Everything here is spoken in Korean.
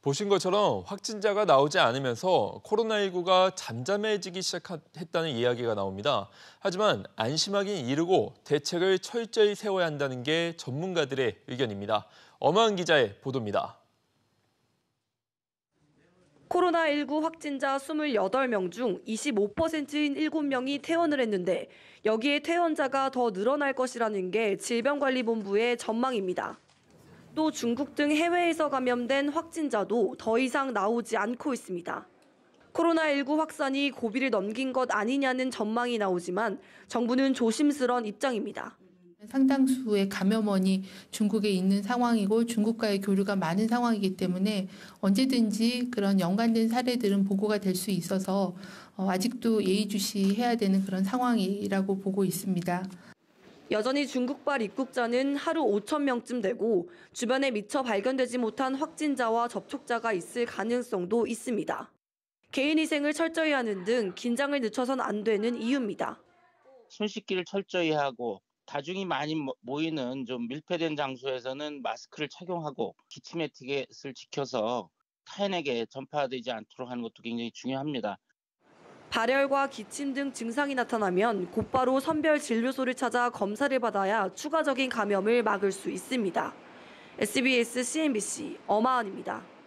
보신 것처럼 확진자가 나오지 않으면서 코로나19가 잠잠해지기 시작했다는 이야기가 나옵니다. 하지만 안심하긴 이르고 대책을 철저히 세워야 한다는 게 전문가들의 의견입니다. 엄한 기자의 보도입니다. 코로나19 확진자 28명 중 25%인 7명이 퇴원을 했는데 여기에 퇴원자가 더 늘어날 것이라는 게 질병관리본부의 전망입니다. 또 중국 등 해외에서 감염된 확진자도 더 이상 나오지 않고 있습니다. 코로나19 확산이 고비를 넘긴 것 아니냐는 전망이 나오지만 정부는 조심스런 입장입니다. 상당수의 감염원이 중국에 있는 상황이고 중국과의 교류가 많은 상황이기 때문에 언제든지 그런 연관된 사례들은 보고가 될 수 있어서 어, 아직도 예의주시해야 되는 그런 상황이라고 보고 있습니다. 여전히 중국발 입국자는 하루 5천 명쯤 되고 주변에 미처 발견되지 못한 확진자와 접촉자가 있을 가능성도 있습니다. 개인 위생을 철저히 하는 등 긴장을 늦춰선 안 되는 이유입니다. 숨쉬기를 철저히 하고 다중이 많이 모이는 좀 밀폐된 장소에서는 마스크를 착용하고 기침 에티켓을 지켜서 타인에게 전파되지 않도록 하는 것도 굉장히 중요합니다. 발열과 기침 등 증상이 나타나면 곧바로 선별 진료소를 찾아 검사를 받아야 추가적인 감염을 막을 수 있습니다. SBS CNBC 엄하은입니다.